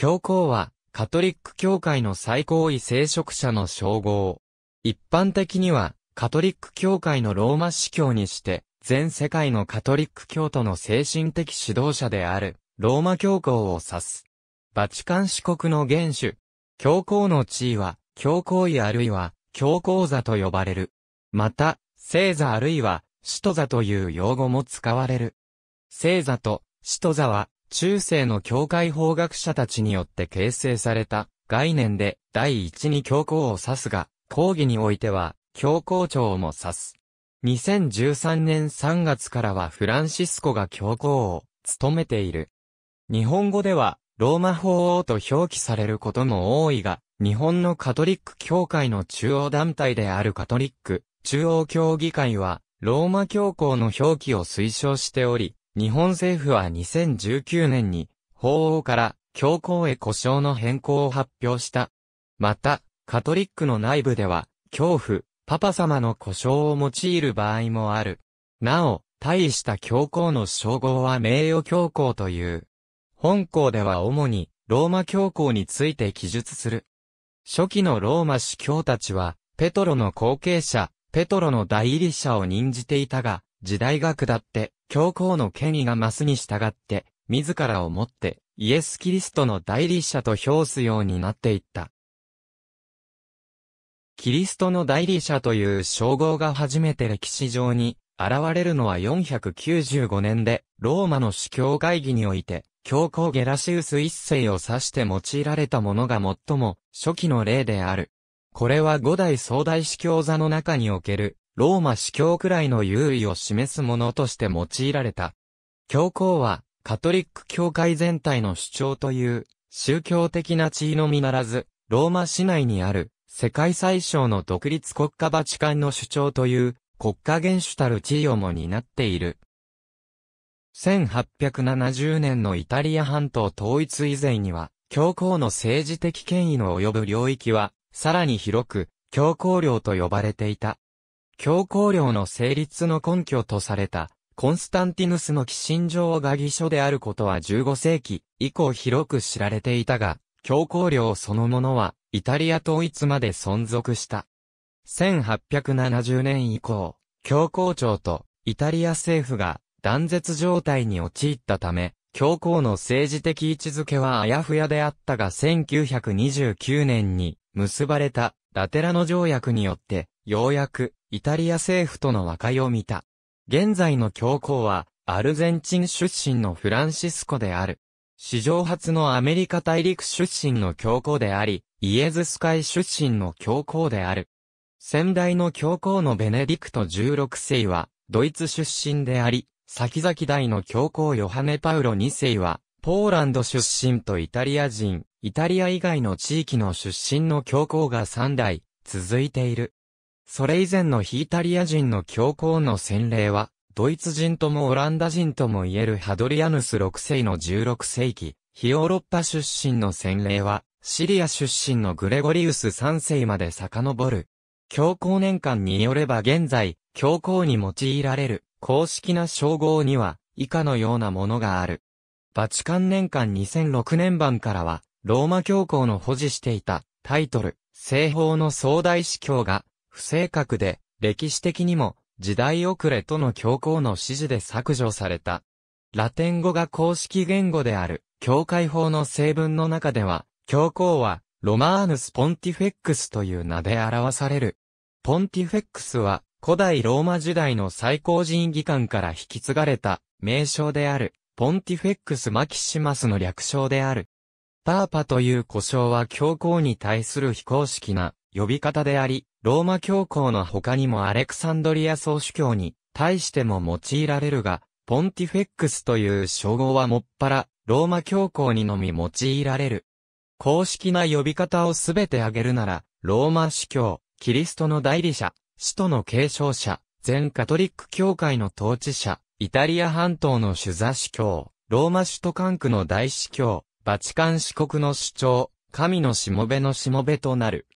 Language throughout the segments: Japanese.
教皇は、カトリック教会の最高位聖職者の称号。一般的には、カトリック教会のローマ司教にして、全世界のカトリック教徒の精神的指導者である、ローマ教皇を指す。バチカン四国の元首。教皇の地位は、教皇位あるいは、教皇座と呼ばれる。また、聖座あるいは、使徒座という用語も使われる。聖座と、使徒座は、中世の教会法学者たちによって形成された概念で第一に教皇を指すが、講義においては教皇庁も指す。2013年3月からはフランシスコが教皇を務めている。日本語ではローマ法王と表記されることも多いが、日本のカトリック教会の中央団体であるカトリック中央教議会はローマ教皇の表記を推奨しており、日本政府は2019年に、法王から教皇へ故障の変更を発表した。また、カトリックの内部では、恐怖、パパ様の故障を用いる場合もある。なお、大した教皇の称号は名誉教皇という。本校では主に、ローマ教皇について記述する。初期のローマ主教たちは、ペトロの後継者、ペトロの代理者を任じていたが、時代が下って、教皇の権威が増すに従って、自らをもって、イエス・キリストの代理者と評すようになっていった。キリストの代理者という称号が初めて歴史上に現れるのは495年で、ローマの司教会議において、教皇ゲラシウス一世を指して用いられたものが最も初期の例である。これは五代総大司教座の中におけるローマ司教くらいの優位を示すものとして用いられた。教皇は、カトリック教会全体の主張という、宗教的な地位のみならず、ローマ市内にある、世界最小の独立国家バチカンの主張という、国家元首たる地位をも担っている。1870年のイタリア半島統一以前には、教皇の政治的権威の及ぶ領域は、さらに広く、教皇領と呼ばれていた。教皇領の成立の根拠とされた、コンスタンティヌスの寄進状が義書であることは15世紀以降広く知られていたが、教皇領そのものは、イタリア統一まで存続した。1870年以降、教皇庁とイタリア政府が断絶状態に陥ったため、教皇の政治的位置づけはあやふやであったが1929年に結ばれたラテラノ条約によって、ようやくイタリア政府との和解を見た。現在の教皇は、アルゼンチン出身のフランシスコである。史上初のアメリカ大陸出身の教皇であり、イエズス会出身の教皇である。先代の教皇のベネディクト16世は、ドイツ出身であり、先々代の教皇ヨハネ・パウロ2世は、ポーランド出身とイタリア人、イタリア以外の地域の出身の教皇が3代、続いている。それ以前のヒータリア人の教皇の洗礼は、ドイツ人ともオランダ人とも言えるハドリアヌス6世の16世紀、非ヨーロッパ出身の洗礼は、シリア出身のグレゴリウス3世まで遡る。教皇年間によれば現在、教皇に用いられる公式な称号には、以下のようなものがある。バチカン年間2006年版からは、ローマ教皇の保持していたタイトル、西方の総大司教が不正確で、歴史的にも、時代遅れとの教皇の指示で削除された。ラテン語が公式言語である、教会法の成文の中では、教皇は、ロマーヌス・ポンティフェックスという名で表される。ポンティフェックスは、古代ローマ時代の最高人議官から引き継がれた名称である、ポンティフェックス・マキシマスの略称である。パーパという呼称は教皇に対する非公式な呼び方であり、ローマ教皇の他にもアレクサンドリア総主教に対しても用いられるが、ポンティフェックスという称号はもっぱら、ローマ教皇にのみ用いられる。公式な呼び方をすべて挙げるなら、ローマ司教、キリストの代理者、使徒の継承者、全カトリック教会の統治者、イタリア半島の主座司教、ローマ首都管区の大司教、バチカン四国の主張、神のしもべのしもべとなる。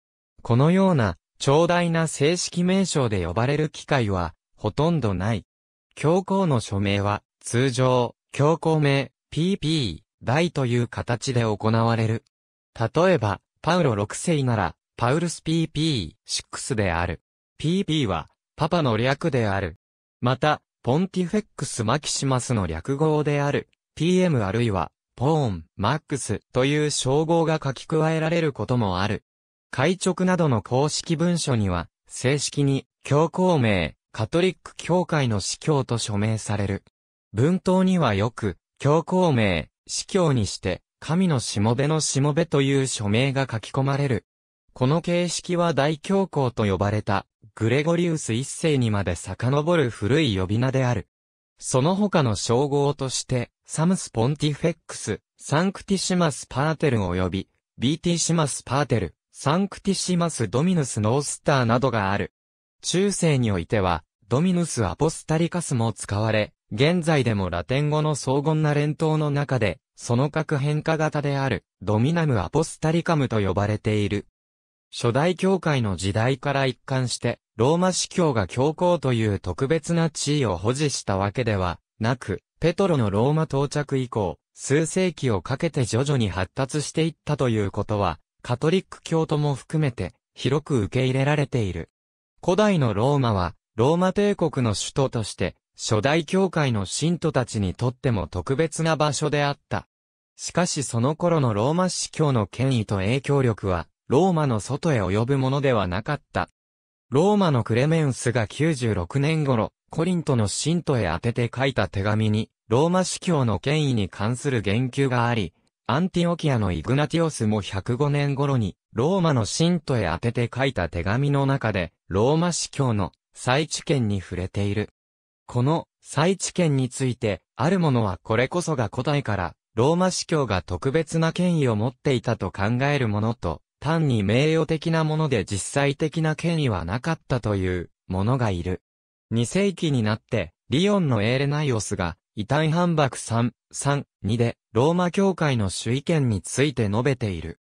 このような、長大な正式名称で呼ばれる機会は、ほとんどない。教皇の署名は、通常、教皇名、PP、大という形で行われる。例えば、パウロ6世なら、パウルス PP、6である。PP は、パパの略である。また、ポンティフェックス・マキシマスの略語である、PM あるいは、ポーン、マックスという称号が書き加えられることもある。会直などの公式文書には、正式に、教皇名、カトリック教会の司教と署名される。文頭にはよく、教皇名、司教にして、神のしもべのしもべという署名が書き込まれる。この形式は大教皇と呼ばれた、グレゴリウス一世にまで遡る古い呼び名である。その他の称号として、サムスポンティフェックス、サンクティシマスパーテル及び、ビーティシマスパーテル、サンクティシマス・ドミヌス・ノースターなどがある。中世においては、ドミヌス・アポスタリカスも使われ、現在でもラテン語の荘厳な連邦の中で、その核変化型である、ドミナム・アポスタリカムと呼ばれている。初代教会の時代から一貫して、ローマ司教が教皇という特別な地位を保持したわけではなく、ペトロのローマ到着以降、数世紀をかけて徐々に発達していったということは、カトリック教徒も含めて、広く受け入れられている。古代のローマは、ローマ帝国の首都として、初代教会の信徒たちにとっても特別な場所であった。しかしその頃のローマ司教の権威と影響力は、ローマの外へ及ぶものではなかった。ローマのクレメンスが96年頃、コリントの信徒へ宛てて書いた手紙に、ローマ司教の権威に関する言及があり、アンティオキアのイグナティオスも105年頃に、ローマの信徒へ宛てて書いた手紙の中で、ローマ司教の再知見に触れている。この再知見について、あるものはこれこそが古代から、ローマ司教が特別な権威を持っていたと考えるものと、単に名誉的なもので実際的な権威はなかったという、ものがいる。2世紀になって、リヨンのエーレナイオスが、異端反駁3、3、2で、ローマ教会の主意見について述べている。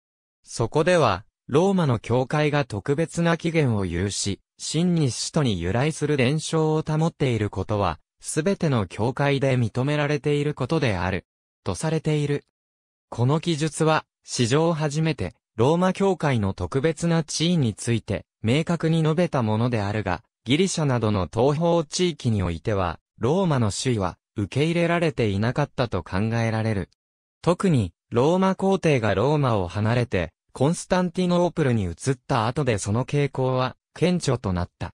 そこでは、ローマの教会が特別な起源を有し、真に使徒に由来する伝承を保っていることは、すべての教会で認められていることである、とされている。この記述は、史上初めて、ローマ教会の特別な地位について、明確に述べたものであるが、ギリシャなどの東方地域においては、ローマの主位は、受け入れられていなかったと考えられる。特に、ローマ皇帝がローマを離れて、コンスタンティノープルに移った後でその傾向は、顕著となった。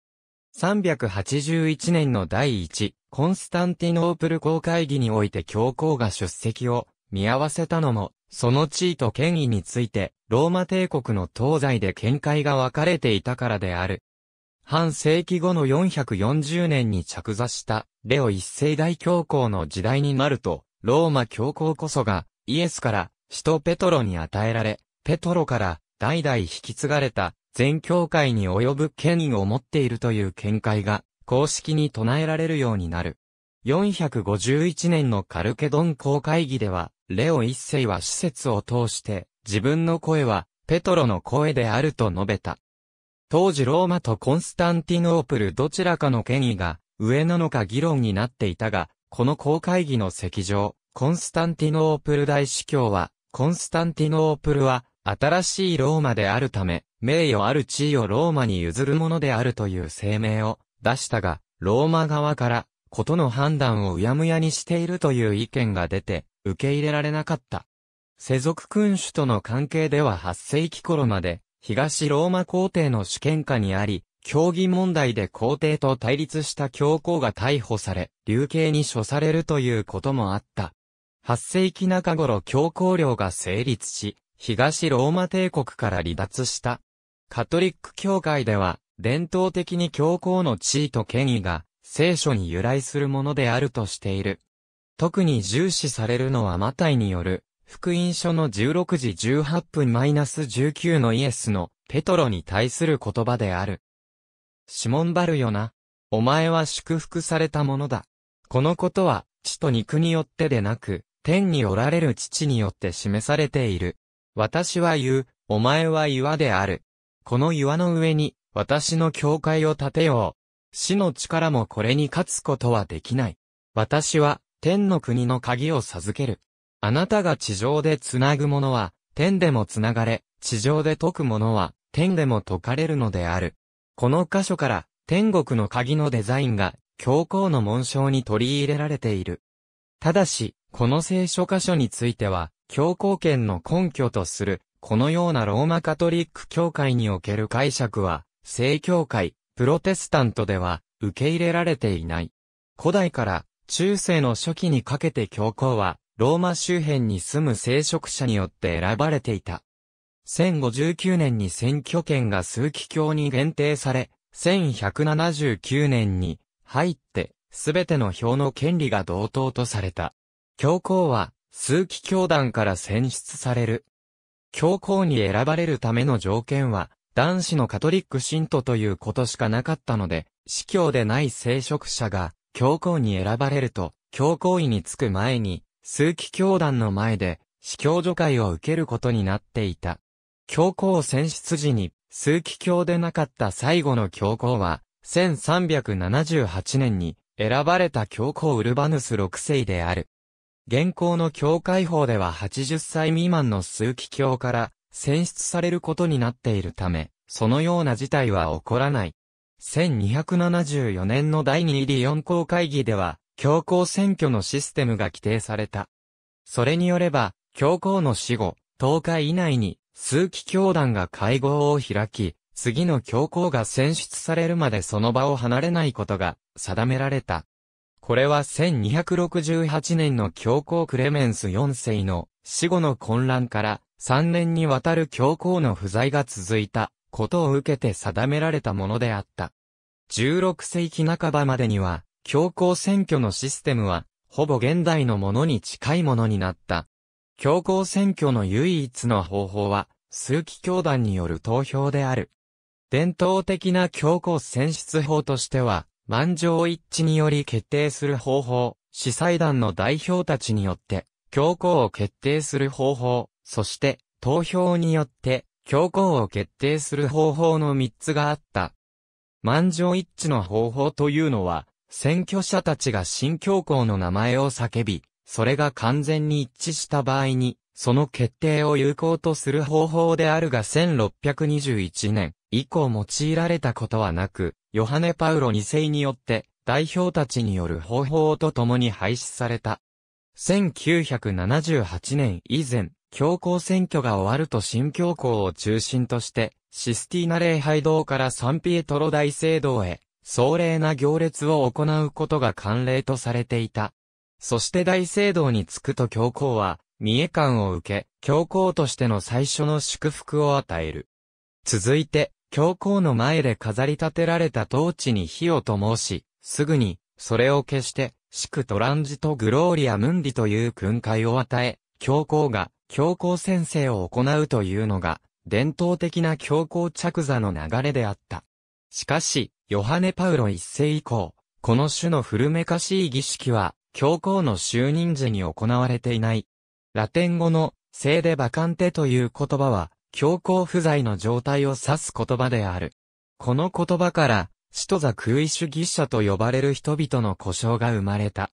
381年の第1、コンスタンティノープル公会議において教皇が出席を見合わせたのも、その地位と権威について、ローマ帝国の東西で見解が分かれていたからである。半世紀後の440年に着座したレオ一世大教皇の時代になると、ローマ教皇こそが、イエスから、使徒ペトロに与えられ、ペトロから、代々引き継がれた、全教会に及ぶ権威を持っているという見解が、公式に唱えられるようになる。451年のカルケドン公会議では、レオ一世は施設を通して、自分の声は、ペトロの声であると述べた。当時ローマとコンスタンティノープルどちらかの権威が、上なのか議論になっていたが、この公会議の席上、コンスタンティノープル大司教は、コンスタンティノープルは、新しいローマであるため、名誉ある地位をローマに譲るものであるという声明を出したが、ローマ側から、ことの判断をうやむやにしているという意見が出て、受け入れられなかった。世俗君主との関係では8世紀頃まで、東ローマ皇帝の主権下にあり、競技問題で皇帝と対立した教皇が逮捕され、流刑に処されるということもあった。8世紀中頃教皇領が成立し、東ローマ帝国から離脱した。カトリック教会では、伝統的に教皇の地位と権威が、聖書に由来するものであるとしている。特に重視されるのはマタイによる、福音書の16時18分 -19 のイエスの、ペトロに対する言葉である。シモンバルよな。お前は祝福されたものだ。このことは、地と肉によってでなく、天におられる父によって示されている。私は言う、お前は岩である。この岩の上に、私の教会を建てよう。死の力もこれに勝つことはできない。私は、天の国の鍵を授ける。あなたが地上で繋ぐものは、天でも繋がれ、地上で解くものは、天でも解かれるのである。この箇所から天国の鍵のデザインが教皇の紋章に取り入れられている。ただし、この聖書箇所については、教皇権の根拠とする、このようなローマカトリック教会における解釈は、正教会、プロテスタントでは、受け入れられていない。古代から、中世の初期にかけて教皇は、ローマ周辺に住む聖職者によって選ばれていた。1059年に選挙権が数期教に限定され、1179年に入って、すべての票の権利が同等とされた。教皇は、数期教団から選出される。教皇に選ばれるための条件は、男子のカトリック信徒ということしかなかったので、司教でない聖職者が、教皇に選ばれると、教皇位につく前に、数期教団の前で、司教助会を受けることになっていた。教皇選出時に、数奇教でなかった最後の教皇は、1378年に選ばれた教皇ウルバヌス6世である。現行の教会法では80歳未満の数奇教から選出されることになっているため、そのような事態は起こらない。1274年の第2理四項会議では、教皇選挙のシステムが規定された。それによれば、教皇の死後、10日以内に数奇教団が会合を開き、次の教皇が選出されるまでその場を離れないことが定められた。これは1268年の教皇クレメンス4世の死後の混乱から3年にわたる教皇の不在が続いたことを受けて定められたものであった。16世紀半ばまでには教皇選挙のシステムはほぼ現代のものに近いものになった。強行選挙の唯一の方法は、枢機教団による投票である。伝統的な強行選出法としては、満場一致により決定する方法、司祭団の代表たちによって、強行を決定する方法、そして、投票によって、強行を決定する方法の3つがあった。満場一致の方法というのは、選挙者たちが新教皇の名前を叫び、それが完全に一致した場合に、その決定を有効とする方法であるが1621年以降用いられたことはなく、ヨハネ・パウロ2世によって代表たちによる方法と共に廃止された。1978年以前、教皇選挙が終わると新教皇を中心として、システィーナ礼拝堂からサンピエトロ大聖堂へ、壮麗な行列を行うことが慣例とされていた。そして大聖堂に着くと教皇は、三重感を受け、教皇としての最初の祝福を与える。続いて、教皇の前で飾り立てられたトーチに火を灯し、すぐに、それを消して、クトランジとグローリアムンディという訓戒を与え、教皇が、教皇宣誓を行うというのが、伝統的な教皇着座の流れであった。しかし、ヨハネ・パウロ一世以降、この種の古めかしい儀式は、教皇の就任時に行われていない。ラテン語の、ーでバカンテという言葉は、教皇不在の状態を指す言葉である。この言葉から、使徒座空位主義者と呼ばれる人々の故障が生まれた。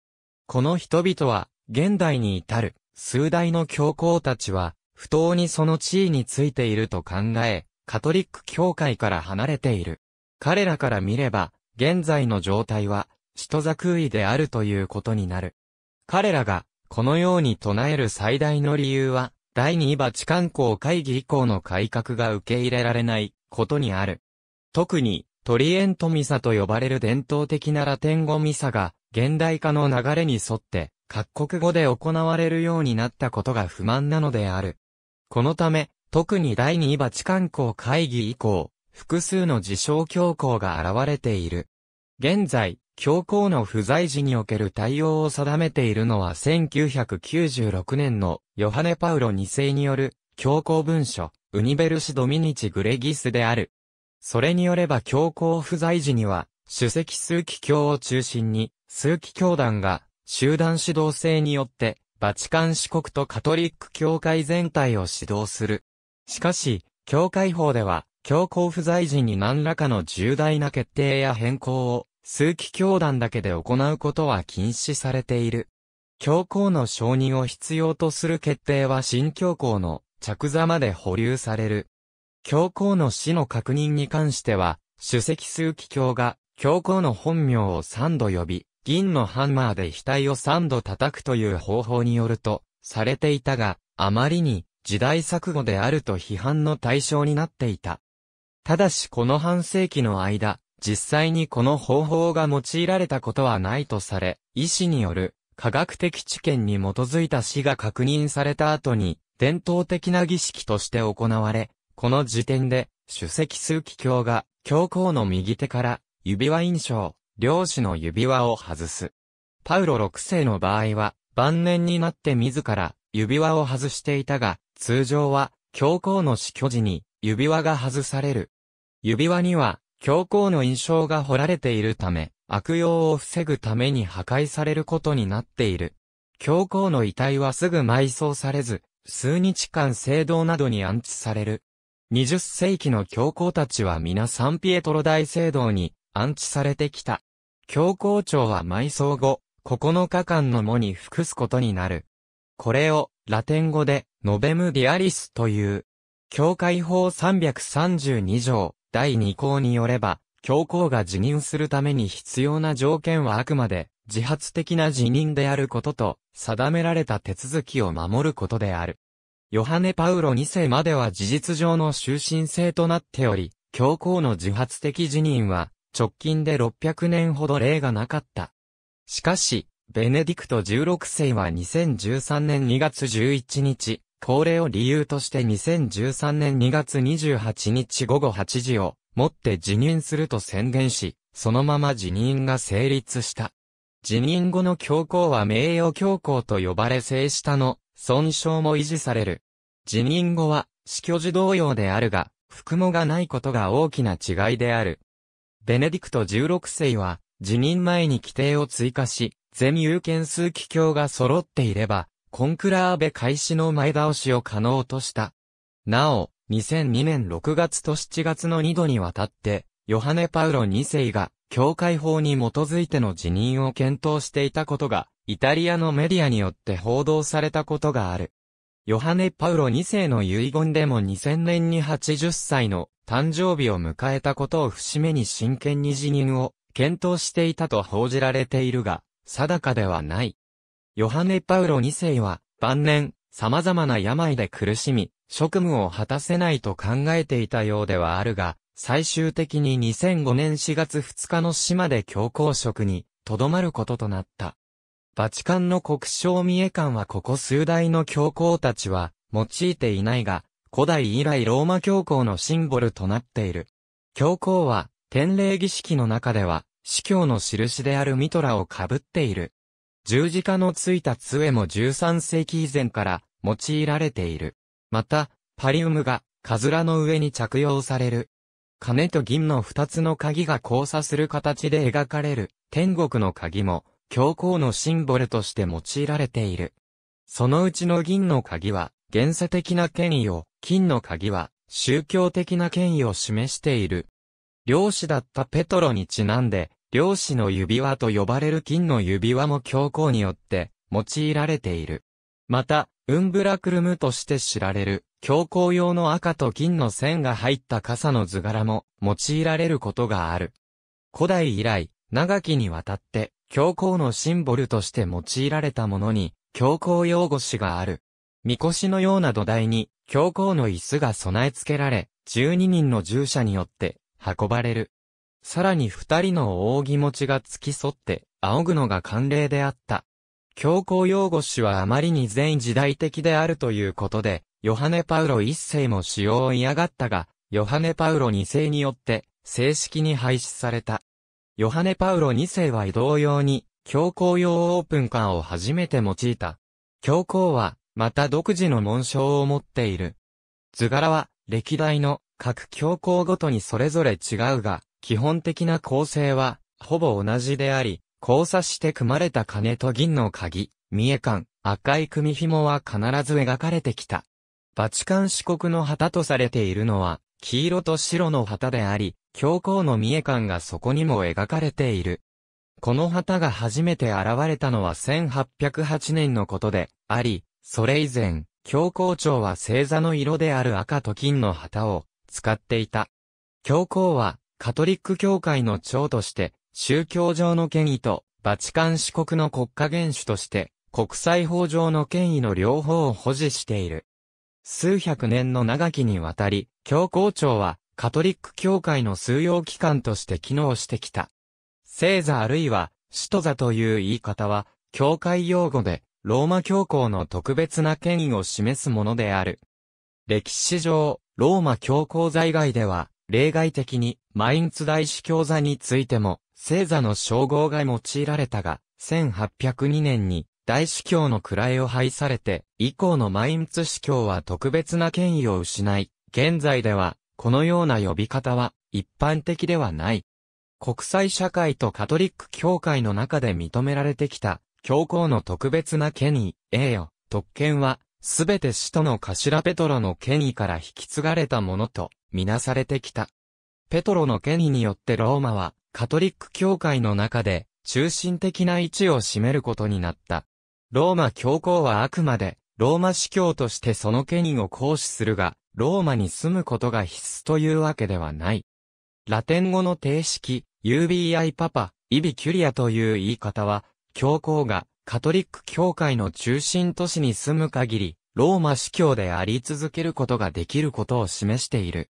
この人々は、現代に至る、数代の教皇たちは、不当にその地位についていると考え、カトリック教会から離れている。彼らから見れば、現在の状態は、使徒座空位であるということになる。彼らが、このように唱える最大の理由は、第2チカ観光会議以降の改革が受け入れられないことにある。特に、トリエントミサと呼ばれる伝統的なラテン語ミサが、現代化の流れに沿って、各国語で行われるようになったことが不満なのである。このため、特に第2チカ観光会議以降、複数の自称教皇が現れている。現在、教皇の不在時における対応を定めているのは1996年のヨハネ・パウロ2世による教皇文書、ウニベルシ・ドミニチ・グレギスである。それによれば教皇不在時には、主席数期教を中心に、数期教団が集団指導制によって、バチカン四国とカトリック教会全体を指導する。しかし、教会法では、教皇不在時に何らかの重大な決定や変更を数奇教団だけで行うことは禁止されている。教皇の承認を必要とする決定は新教皇の着座まで保留される。教皇の死の確認に関しては、主席数奇教が教皇の本名を3度呼び、銀のハンマーで額を3度叩くという方法によると、されていたが、あまりに時代錯誤であると批判の対象になっていた。ただしこの半世紀の間、実際にこの方法が用いられたことはないとされ、医師による科学的知見に基づいた死が確認された後に、伝統的な儀式として行われ、この時点で、主席数奇教が、教皇の右手から、指輪印象、漁師の指輪を外す。パウロ6世の場合は、晩年になって自ら、指輪を外していたが、通常は、教皇の死去時に、指輪が外される。指輪には、教皇の印象が彫られているため、悪用を防ぐために破壊されることになっている。教皇の遺体はすぐ埋葬されず、数日間聖堂などに安置される。20世紀の教皇たちは皆サンピエトロ大聖堂に安置されてきた。教皇庁は埋葬後、9日間の喪に服すことになる。これを、ラテン語で、ノベムディアリスという。教会法332条、第2項によれば、教皇が辞任するために必要な条件はあくまで自発的な辞任であることと定められた手続きを守ることである。ヨハネ・パウロ2世までは事実上の終身制となっており、教皇の自発的辞任は直近で600年ほど例がなかった。しかし、ベネディクト16世は2013年2月11日、これを理由として2013年2月28日午後8時をもって辞任すると宣言し、そのまま辞任が成立した。辞任後の教皇は名誉教皇と呼ばれ正下の損傷も維持される。辞任後は死去時同様であるが、服もがないことが大きな違いである。ベネディクト16世は辞任前に規定を追加し、全有権数規教が揃っていれば、コンクラーベ開始の前倒しを可能とした。なお、2002年6月と7月の2度にわたって、ヨハネ・パウロ2世が、教会法に基づいての辞任を検討していたことが、イタリアのメディアによって報道されたことがある。ヨハネ・パウロ2世の遺言でも2000年に80歳の誕生日を迎えたことを節目に真剣に辞任を検討していたと報じられているが、定かではない。ヨハネ・パウロ2世は、晩年、様々な病で苦しみ、職務を果たせないと考えていたようではあるが、最終的に2005年4月2日の島で教皇職に、とどまることとなった。バチカンの国章三重館はここ数代の教皇たちは、用いていないが、古代以来ローマ教皇のシンボルとなっている。教皇は、天礼儀式の中では、司教の印であるミトラを被っている。十字架のついた杖も13世紀以前から用いられている。また、パリウムがカズラの上に着用される。金と銀の二つの鍵が交差する形で描かれる天国の鍵も教皇のシンボルとして用いられている。そのうちの銀の鍵は原世的な権威を、金の鍵は宗教的な権威を示している。漁師だったペトロにちなんで漁師の指輪と呼ばれる金の指輪も教皇によって用いられている。また、ウンブラクルムとして知られる、教皇用の赤と金の線が入った傘の図柄も用いられることがある。古代以来、長きにわたって、教皇のシンボルとして用いられたものに、教皇用語詞がある。みこしのような土台に、教皇の椅子が備え付けられ、12人の従者によって運ばれる。さらに二人の扇持ちが付き添って、仰ぐのが慣例であった。教皇用語詞はあまりに全時代的であるということで、ヨハネ・パウロ一世も使用を嫌がったが、ヨハネ・パウロ二世によって、正式に廃止された。ヨハネ・パウロ二世は同様に、教皇用オープンカーを初めて用いた。教皇は、また独自の紋章を持っている。図柄は、歴代の各教皇ごとにそれぞれ違うが、基本的な構成は、ほぼ同じであり、交差して組まれた金と銀の鍵、三重間、赤い組紐は必ず描かれてきた。バチカン四国の旗とされているのは、黄色と白の旗であり、教皇の三重間がそこにも描かれている。この旗が初めて現れたのは1808年のことで、あり、それ以前、教皇庁は星座の色である赤と金の旗を使っていた。教皇はカトリック教会の長として、宗教上の権威と、バチカン市国の国家元首として、国際法上の権威の両方を保持している。数百年の長きにわたり、教皇庁は、カトリック教会の数用機関として機能してきた。聖座あるいは、首都座という言い方は、教会用語で、ローマ教皇の特別な権威を示すものである。歴史上、ローマ教皇在外では、例外的に、マインツ大司教座についても、聖座の称号が用いられたが、1802年に大司教の位を廃されて、以降のマインツ司教は特別な権威を失い、現在では、このような呼び方は一般的ではない。国際社会とカトリック教会の中で認められてきた、教皇の特別な権威、栄誉、特権は、すべて使徒の頭ペトロの権威から引き継がれたものと、みなされてきた。ペトロの権威によってローマは、カトリック教会の中で、中心的な位置を占めることになった。ローマ教皇はあくまで、ローマ司教としてその権威を行使するが、ローマに住むことが必須というわけではない。ラテン語の定式、UBI パパ、イビキュリアという言い方は、教皇がカトリック教会の中心都市に住む限り、ローマ司教であり続けることができることを示している。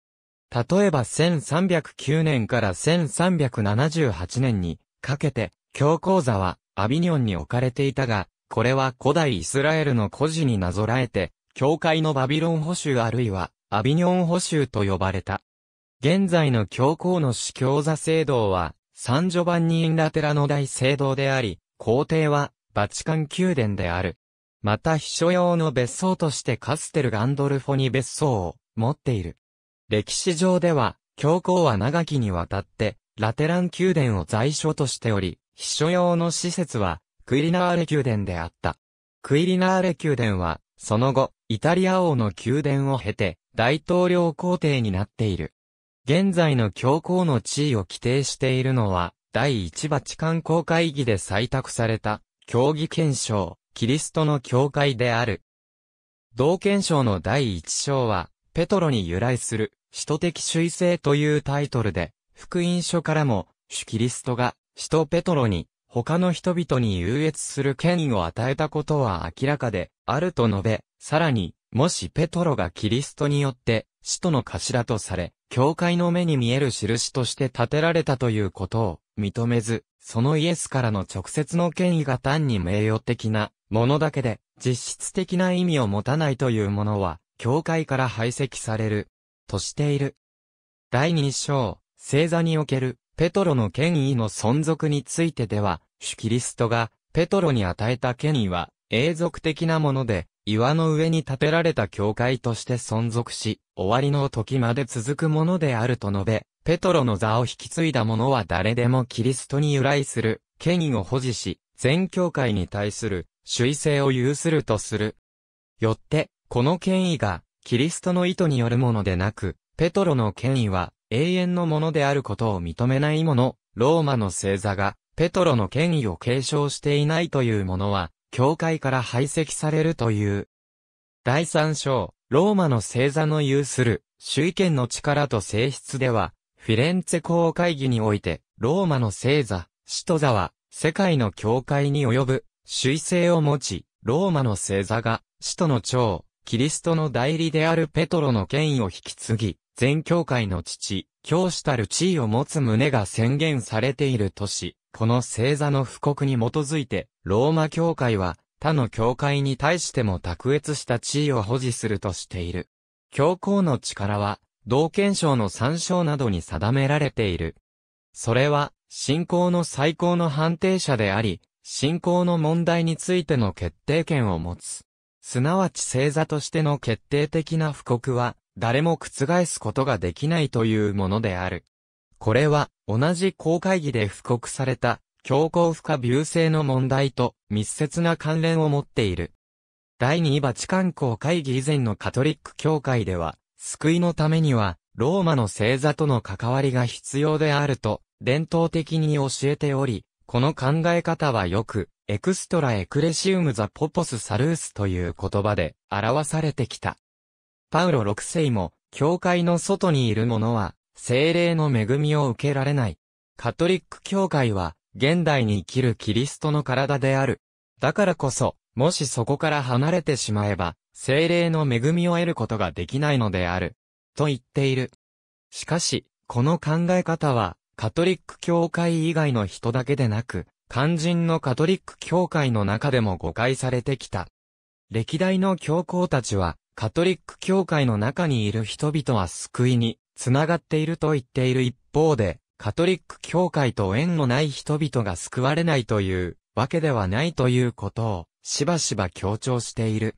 例えば1309年から1378年にかけて、教皇座はアビニョンに置かれていたが、これは古代イスラエルの古事になぞらえて、教会のバビロン保守あるいはアビニョン保守と呼ばれた。現在の教皇の司教座聖堂は、サンジョバンニインラテラの大聖堂であり、皇帝はバチカン宮殿である。また秘書用の別荘としてカステルガンドルフォに別荘を持っている。歴史上では、教皇は長きにわたって、ラテラン宮殿を在所としており、秘書用の施設は、クイリナーレ宮殿であった。クイリナーレ宮殿は、その後、イタリア王の宮殿を経て、大統領皇帝になっている。現在の教皇の地位を規定しているのは、第一バチカン公会議で採択された、教義憲章、キリストの教会である。同憲章の第一章は、ペトロに由来する、使徒的主正性というタイトルで、福音書からも、主キリストが、使徒ペトロに、他の人々に優越する権威を与えたことは明らかで、あると述べ、さらに、もしペトロがキリストによって、使徒の頭とされ、教会の目に見える印として建てられたということを認めず、そのイエスからの直接の権威が単に名誉的なものだけで、実質的な意味を持たないというものは、教会から排斥されるとしている。第二章、聖座におけるペトロの権威の存続についてでは、主キリストがペトロに与えた権威は永続的なもので、岩の上に建てられた教会として存続し、終わりの時まで続くものであると述べ、ペトロの座を引き継いだ者は誰でもキリストに由来する権威を保持し、全教会に対する主位性を有するとする。よって、この権威がキリストの意図によるものでなく、ペトロの権威は永遠のものであることを認めないもの、ローマの聖座がペトロの権威を継承していないというものは、教会から排斥されるという。第三章、ローマの聖座の有する、主意権の力と性質では、フィレンツェ公会議において、ローマの聖座、使徒座は、世界の教会に及ぶ、主意性を持ち、ローマの聖座が、使徒の長、キリストの代理であるペトロの権威を引き継ぎ、全教会の父、教師たる地位を持つ旨が宣言されているとし、この星座の布告に基づいて、ローマ教会は、他の教会に対しても卓越した地位を保持するとしている。教皇の力は、同憲章の参照などに定められている。それは、信仰の最高の判定者であり、信仰の問題についての決定権を持つ。すなわち星座としての決定的な布告は、誰も覆すことができないというものである。これは、同じ公会議で布告された、強行不可流星の問題と密接な関連を持っている。第二バチカン公会議以前のカトリック教会では、救いのためには、ローマの星座との関わりが必要であると、伝統的に教えており、この考え方はよく、エクストラエクレシウムザポポスサルースという言葉で表されてきた。パウロ6世も、教会の外にいる者は、精霊の恵みを受けられない。カトリック教会は、現代に生きるキリストの体である。だからこそ、もしそこから離れてしまえば、精霊の恵みを得ることができないのである。と言っている。しかし、この考え方は、カトリック教会以外の人だけでなく、肝心のカトリック教会の中でも誤解されてきた。歴代の教皇たちは、カトリック教会の中にいる人々は救いに、つながっていると言っている一方で、カトリック教会と縁のない人々が救われないという、わけではないということを、しばしば強調している。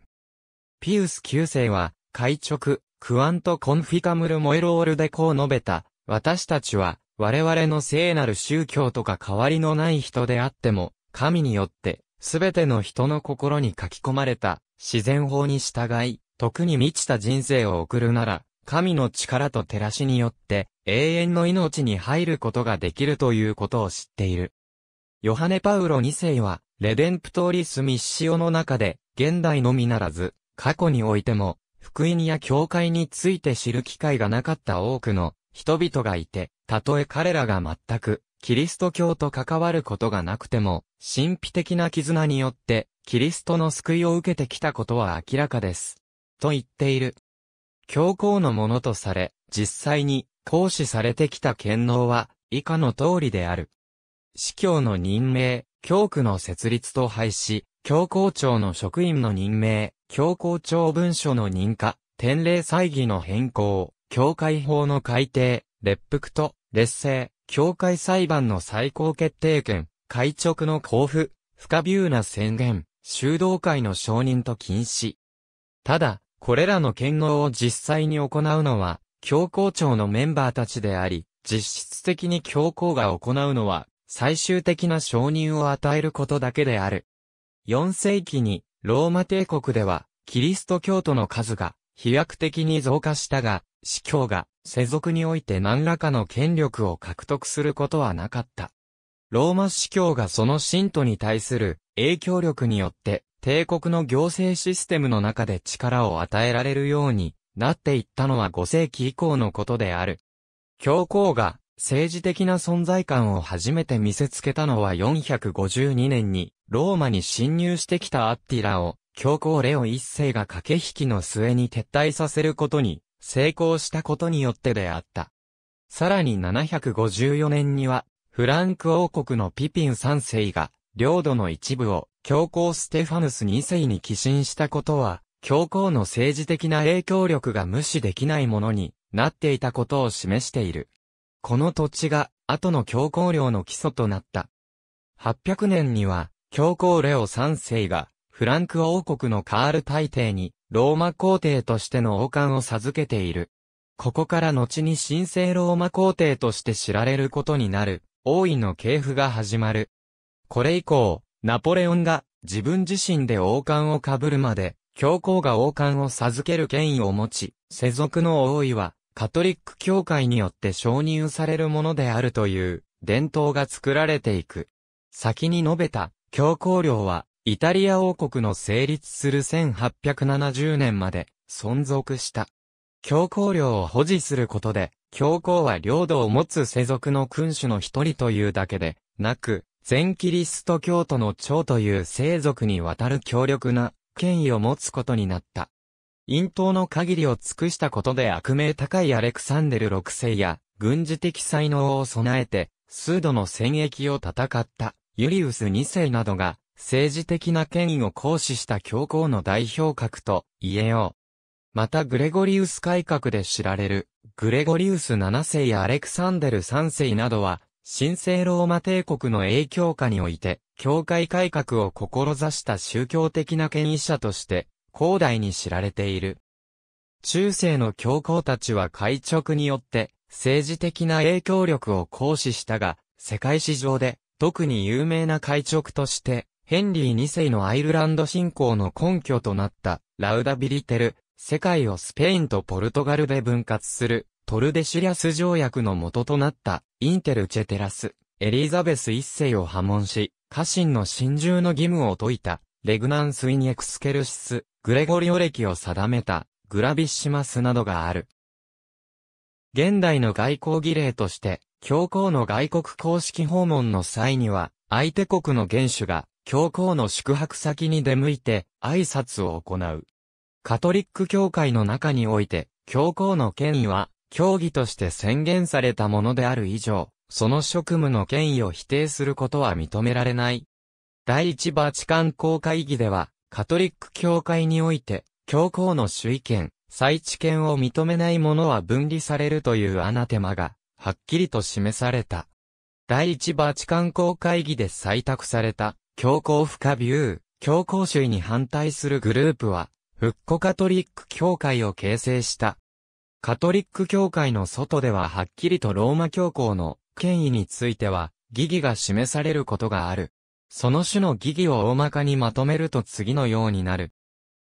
ピウス9世は、会直、クアント・コンフィカムル・モエロール・デコを述べた、私たちは、我々の聖なる宗教とか変わりのない人であっても、神によって、すべての人の心に書き込まれた、自然法に従い、特に満ちた人生を送るなら、神の力と照らしによって、永遠の命に入ることができるということを知っている。ヨハネ・パウロ2世は、レデンプトーリス・ミッシオの中で、現代のみならず、過去においても、福音や教会について知る機会がなかった多くの人々がいて、たとえ彼らが全く、キリスト教と関わることがなくても、神秘的な絆によって、キリストの救いを受けてきたことは明らかです。と言っている。教皇のものとされ、実際に行使されてきた権能は、以下の通りである。司教の任命、教区の設立と廃止、教皇庁の職員の任命、教皇庁文書の認可、典礼祭儀の変更、教会法の改定、列腹と劣勢、教会裁判の最高決定権、会直の交付、不可ビューな宣言、修道会の承認と禁止。ただ、これらの権能を実際に行うのは、教皇庁のメンバーたちであり、実質的に教皇が行うのは、最終的な承認を与えることだけである。4世紀に、ローマ帝国では、キリスト教徒の数が、飛躍的に増加したが、司教が世俗において何らかの権力を獲得することはなかった。ローマ司教がその信徒に対する影響力によって帝国の行政システムの中で力を与えられるようになっていったのは5世紀以降のことである。教皇が政治的な存在感を初めて見せつけたのは452年にローマに侵入してきたアッティラを教皇レオ一世が駆け引きの末に撤退させることに成功したことによってであった。さらに754年には、フランク王国のピピン3世が、領土の一部を、教皇ステファヌス2世に寄進したことは、教皇の政治的な影響力が無視できないものになっていたことを示している。この土地が、後の教皇領の基礎となった。800年には、教皇レオ3世が、フランク王国のカール大帝に、ローマ皇帝としての王冠を授けている。ここから後に神聖ローマ皇帝として知られることになる、王位の系譜が始まる。これ以降、ナポレオンが自分自身で王冠を被るまで、教皇が王冠を授ける権威を持ち、世俗の王位は、カトリック教会によって承認されるものであるという、伝統が作られていく。先に述べた、教皇領は、イタリア王国の成立する1870年まで存続した。教皇領を保持することで、教皇は領土を持つ世俗の君主の一人というだけで、なく、全キリスト教徒の長という世俗にわたる強力な権威を持つことになった。陰頭の限りを尽くしたことで悪名高いアレクサンデル6世や、軍事的才能を備えて、数度の戦役を戦った、ユリウス2世などが、政治的な権威を行使した教皇の代表格と言えよう。またグレゴリウス改革で知られる、グレゴリウス7世やアレクサンデル3世などは、神聖ローマ帝国の影響下において、教会改革を志した宗教的な権威者として、広大に知られている。中世の教皇たちは会直によって、政治的な影響力を行使したが、世界史上で、特に有名な会直として、ヘンリー2世のアイルランド侵攻の根拠となったラウダビリテル、世界をスペインとポルトガルで分割するトルデシュリアス条約の元となったインテルチェテラス、エリザベス1世を破門し、家臣の侵入の義務を解いたレグナンスインエクスケルシス、グレゴリオ歴を定めたグラビッシマスなどがある。現代の外交儀礼として、教皇の外国公式訪問の際には、相手国の元首が教皇の宿泊先に出向いて挨拶を行う。カトリック教会の中において、教皇の権威は、教義として宣言されたものである以上、その職務の権威を否定することは認められない。第一バチカン公会議では、カトリック教会において、教皇の主意権、再知権を認めない者は分離されるというアナテマが、はっきりと示された。第一バチカン公会議で採択された、教皇不可ビュー、教皇主義に反対するグループは、復古カトリック教会を形成した。カトリック教会の外でははっきりとローマ教皇の権威については、疑義が示されることがある。その種の疑義を大まかにまとめると次のようになる。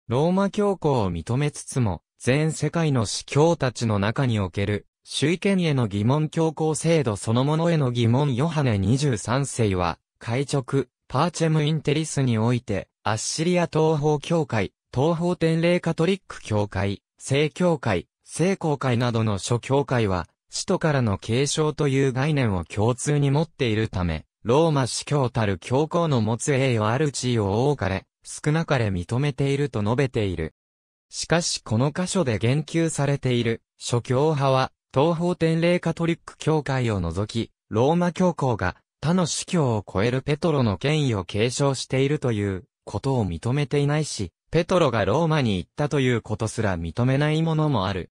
ローマ教皇を認めつつも、全世界の司教たちの中における、主意権への疑問教皇制度そのものへの疑問ヨハネ23世は、会直、パーチェムインテリスにおいて、アッシリア東方教会、東方天霊カトリック教会、聖教会、聖公会などの諸教会は、使徒からの継承という概念を共通に持っているため、ローマ司教たる教皇の持つ栄誉ある地位を多かれ、少なかれ認めていると述べている。しかしこの箇所で言及されている、諸教派は、東方天霊カトリック教会を除き、ローマ教皇が他の司教を超えるペトロの権威を継承しているということを認めていないし、ペトロがローマに行ったということすら認めないものもある。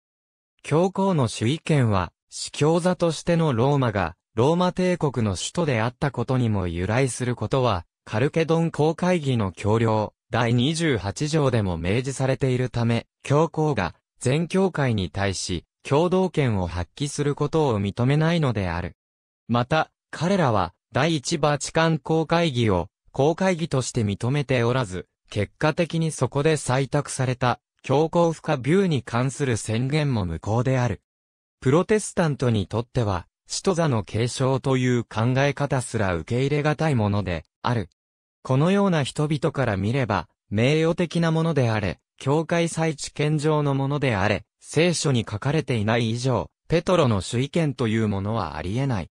教皇の主意権は、司教座としてのローマが、ローマ帝国の首都であったことにも由来することは、カルケドン公会議の協領、第28条でも明示されているため、教皇が、全教会に対し、共同権を発揮することを認めないのである。また、彼らは、第一バチカン公会議を公会議として認めておらず、結果的にそこで採択された、強行不可ビューに関する宣言も無効である。プロテスタントにとっては、使徒座の継承という考え方すら受け入れがたいもので、ある。このような人々から見れば、名誉的なものであれ、教会再知見上のものであれ、聖書に書かれていない以上、ペトロの主意見というものはあり得ない。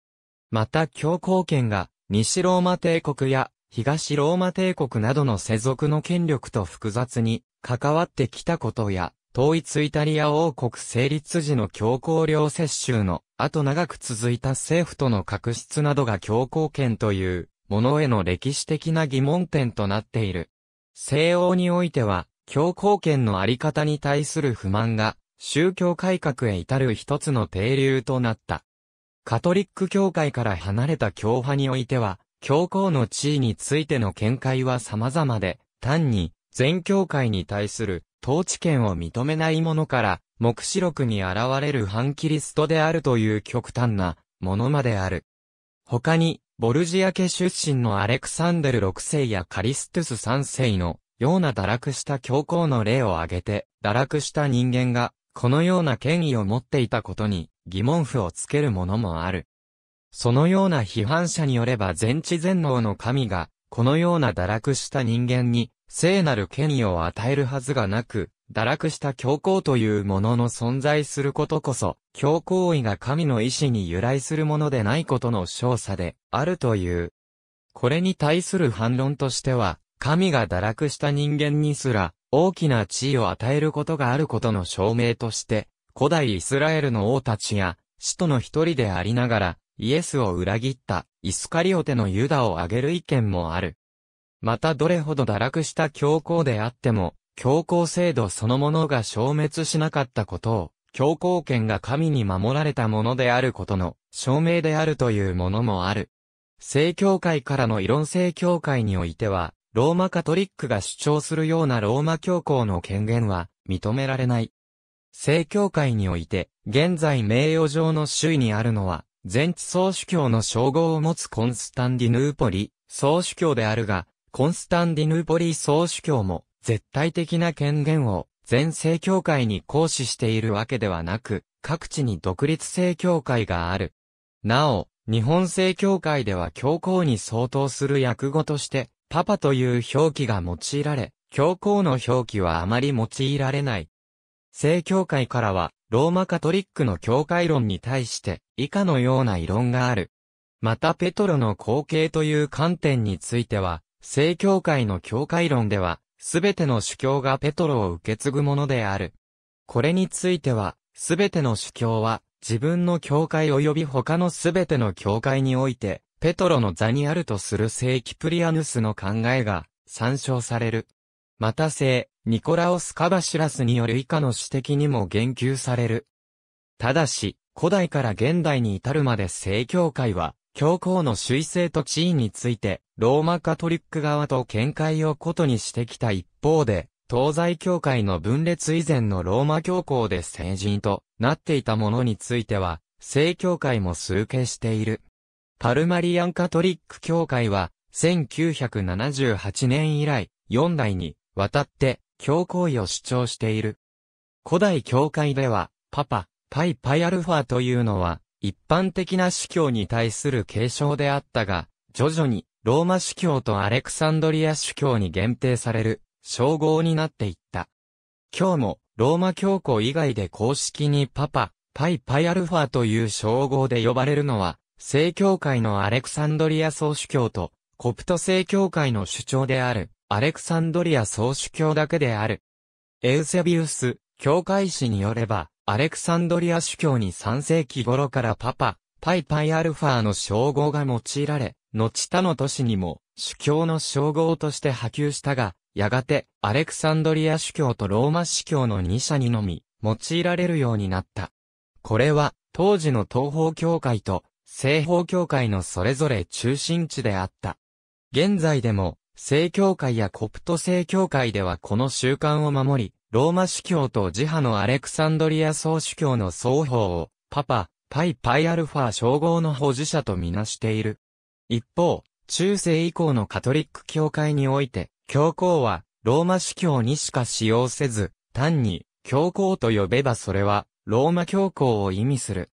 また教皇権が、西ローマ帝国や、東ローマ帝国などの世俗の権力と複雑に関わってきたことや、統一イタリア王国成立時の教皇領接収の後長く続いた政府との確執などが教皇権というものへの歴史的な疑問点となっている。西欧においては、教皇権のあり方に対する不満が宗教改革へ至る一つの定流となった。カトリック教会から離れた教派においては、教皇の地位についての見解は様々で、単に、全教会に対する統治権を認めないものから、目視録に現れる反キリストであるという極端なものまである。他に、ボルジア家出身のアレクサンデル6世やカリストゥス3世のような堕落した教皇の例を挙げて、堕落した人間が、このような権威を持っていたことに疑問符をつけるものもある。そのような批判者によれば全知全能の神が、このような堕落した人間に、聖なる権威を与えるはずがなく、堕落した教皇というものの存在することこそ、教皇位が神の意志に由来するものでないことの少佐であるという。これに対する反論としては、神が堕落した人間にすら、大きな地位を与えることがあることの証明として、古代イスラエルの王たちや、使徒の一人でありながら、イエスを裏切った、イスカリオテのユダを挙げる意見もある。またどれほど堕落した教皇であっても、教皇制度そのものが消滅しなかったことを、教皇権が神に守られたものであることの証明であるというものもある。正教会からの異論正教会においては、ローマカトリックが主張するようなローマ教皇の権限は認められない。正教会において、現在名誉上の首位にあるのは、全地総主教の称号を持つコンスタンディヌーポリ総主教であるが、コンスタンディヌーポリ総主教も、絶対的な権限を、全正教会に行使しているわけではなく、各地に独立正教会がある。なお、日本正教会では教皇に相当する訳語として、パパという表記が用いられ、教皇の表記はあまり用いられない。正教会からは、ローマカトリックの教会論に対して、以下のような異論がある。またペトロの後継という観点については、正教会の教会論では、すべての主教がペトロを受け継ぐものである。これについては、すべての主教は、自分の教会及び他のすべての教会において、ペトロの座にあるとする聖キプリアヌスの考えが参照される。また聖、ニコラオス・カバシラスによる以下の指摘にも言及される。ただし、古代から現代に至るまで正教会は、教皇の修正と地位について、ローマカトリック側と見解を異にしてきた一方で、東西教会の分裂以前のローマ教皇で成人となっていたものについては、正教会も数形している。パルマリアンカトリック教会は、1978年以来、4代にわたって、教皇位を主張している。古代教会では、パパ、パイパイアルファというのは、一般的な司教に対する継承であったが、徐々に、ローマ司教とアレクサンドリア司教に限定される、称号になっていった。今日も、ローマ教皇以外で公式にパパ、パイパイアルファという称号で呼ばれるのは、正教会のアレクサンドリア総主教と、コプト正教会の主張である、アレクサンドリア総主教だけである。エウセビウス、教会史によれば、アレクサンドリア主教に3世紀頃からパパ、パイパイアルファの称号が用いられ、後他の都市にも主教の称号として波及したが、やがてアレクサンドリア主教とローマ主教の2社にのみ用いられるようになった。これは当時の東方教会と西方教会のそれぞれ中心地であった。現在でも正教会やコプト正教会ではこの習慣を守り、ローマ主教と自派のアレクサンドリア総主教の双方を、パパ、パイパイアルファ称号の保持者とみなしている。一方、中世以降のカトリック教会において、教皇は、ローマ主教にしか使用せず、単に、教皇と呼べばそれは、ローマ教皇を意味する。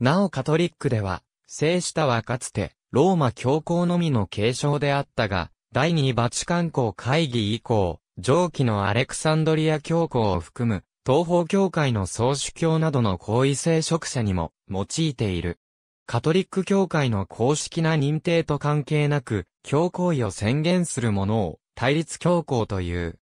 なおカトリックでは、聖下はかつて、ローマ教皇のみの継承であったが、第2バチカン公会議以降、上記のアレクサンドリア教皇を含む、東方教会の総主教などの行位聖職者にも用いている。カトリック教会の公式な認定と関係なく、教皇位を宣言するものを対立教皇という。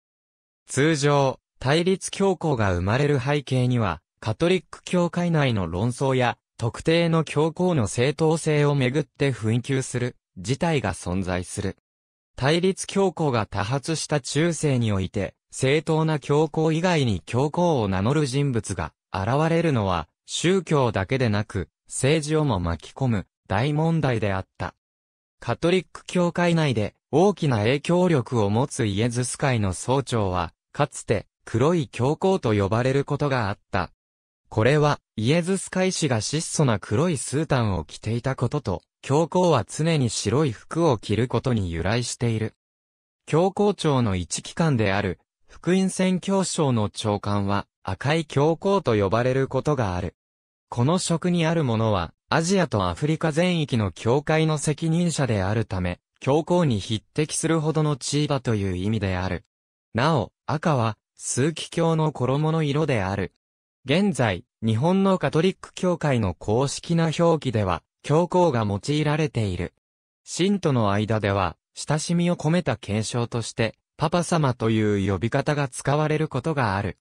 通常、対立教皇が生まれる背景には、カトリック教会内の論争や、特定の教皇の正当性をめぐって紛糾する、事態が存在する。対立教皇が多発した中世において、正当な教皇以外に教皇を名乗る人物が現れるのは、宗教だけでなく、政治をも巻き込む大問題であった。カトリック教会内で大きな影響力を持つイエズス会の総長は、かつて黒い教皇と呼ばれることがあった。これはイエズス会士が質素な黒いスータンを着ていたことと教皇は常に白い服を着ることに由来している。教皇庁の一機関である、福音宣教省の長官は赤い教皇と呼ばれることがある。この職にあるものは、アジアとアフリカ全域の教会の責任者であるため、教皇に匹敵するほどの地位だという意味である。なお、赤は、数奇教の衣の色である。現在、日本のカトリック教会の公式な表記では、教皇が用いられている。信徒の間では、親しみを込めた継承として、パパ様という呼び方が使われることがある。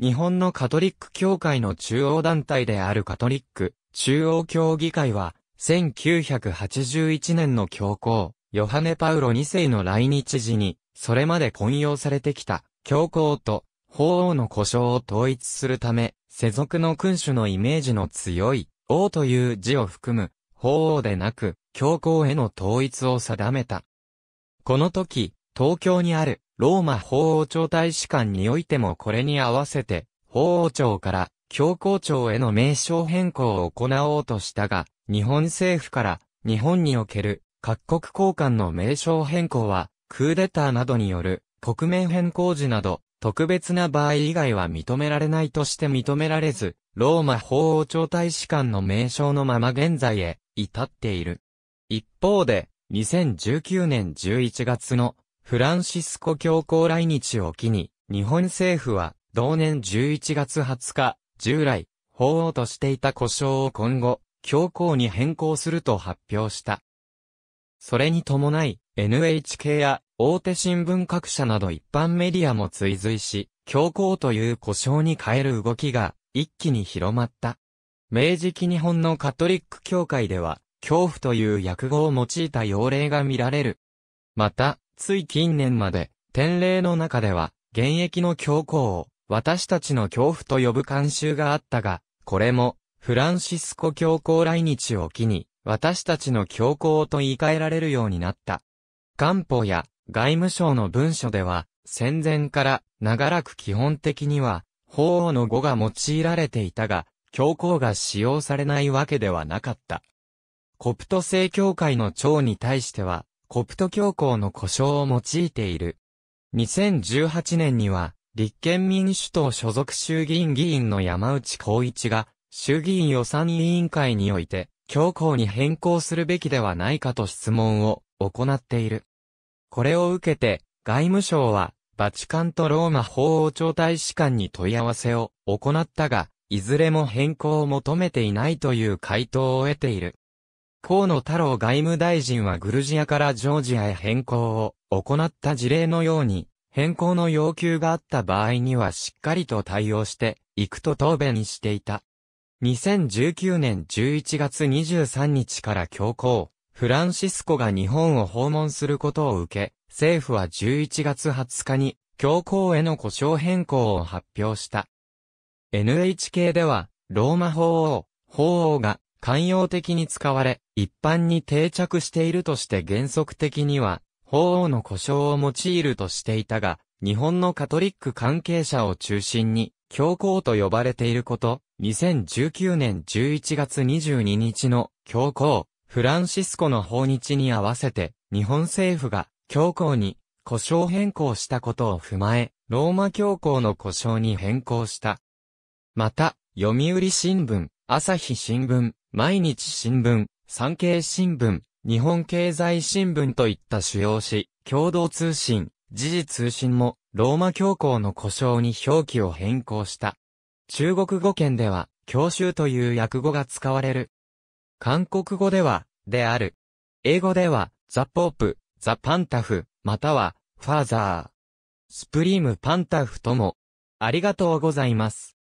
日本のカトリック教会の中央団体であるカトリック中央協議会は、1981年の教皇、ヨハネ・パウロ2世の来日時に、それまで混用されてきた、教皇と、法王の故障を統一するため、世俗の君主のイメージの強い、王という字を含む、法王でなく、教皇への統一を定めた。この時、東京にある、ローマ法王庁大使館においてもこれに合わせて、法王庁から教皇庁への名称変更を行おうとしたが、日本政府から日本における各国交換の名称変更は、クーデターなどによる国名変更時など、特別な場合以外は認められないとして認められず、ローマ法王朝大使館の名称のまま現在へ至っている。一方で、2019年11月のフランシスコ教皇来日を機に、日本政府は同年11月20日、従来、法王としていた故障を今後、教皇に変更すると発表した。それに伴い、NHK や大手新聞各社など一般メディアも追随し、教皇という故障に変える動きが一気に広まった。明治期日本のカトリック教会では、恐怖という訳語を用いた用例が見られる。また、つい近年まで、典礼の中では、現役の教皇を、私たちの恐怖と呼ぶ慣習があったが、これも、フランシスコ教皇来日を機に、私たちの教皇と言い換えられるようになった。官報や外務省の文書では、戦前から長らく基本的には法皇の語が用いられていたが、教皇が使用されないわけではなかった。コプト正教会の長に対しては、コプト教皇の故障を用いている。2018年には、立憲民主党所属衆議院議員の山内光一が、衆議院予算委員会において、教皇に変更するべきではないかと質問を行っている。これを受けて、外務省は、バチカンとローマ法王朝大使館に問い合わせを行ったが、いずれも変更を求めていないという回答を得ている。河野太郎外務大臣はグルジアからジョージアへ変更を行った事例のように、変更の要求があった場合にはしっかりと対応していくと答弁していた。2019年11月23日から教皇、フランシスコが日本を訪問することを受け、政府は11月20日に、教皇への故障変更を発表した。NHK では、ローマ法王、法王が慣用的に使われ、一般に定着しているとして原則的には、法王の故障を用いるとしていたが、日本のカトリック関係者を中心に、教皇と呼ばれていること、2019年11月22日の教皇、フランシスコの訪日に合わせて、日本政府が教皇に故障変更したことを踏まえ、ローマ教皇の故障に変更した。また、読売新聞、朝日新聞、毎日新聞、産経新聞、日本経済新聞といった主要紙、共同通信、時事通信も、ローマ教皇の故障に表記を変更した。中国語圏では、教習という訳語が使われる。韓国語では、である。英語では、ザ・ポープ、ザ・パンタフ、または、ファーザー。スプリームパンタフとも。ありがとうございます。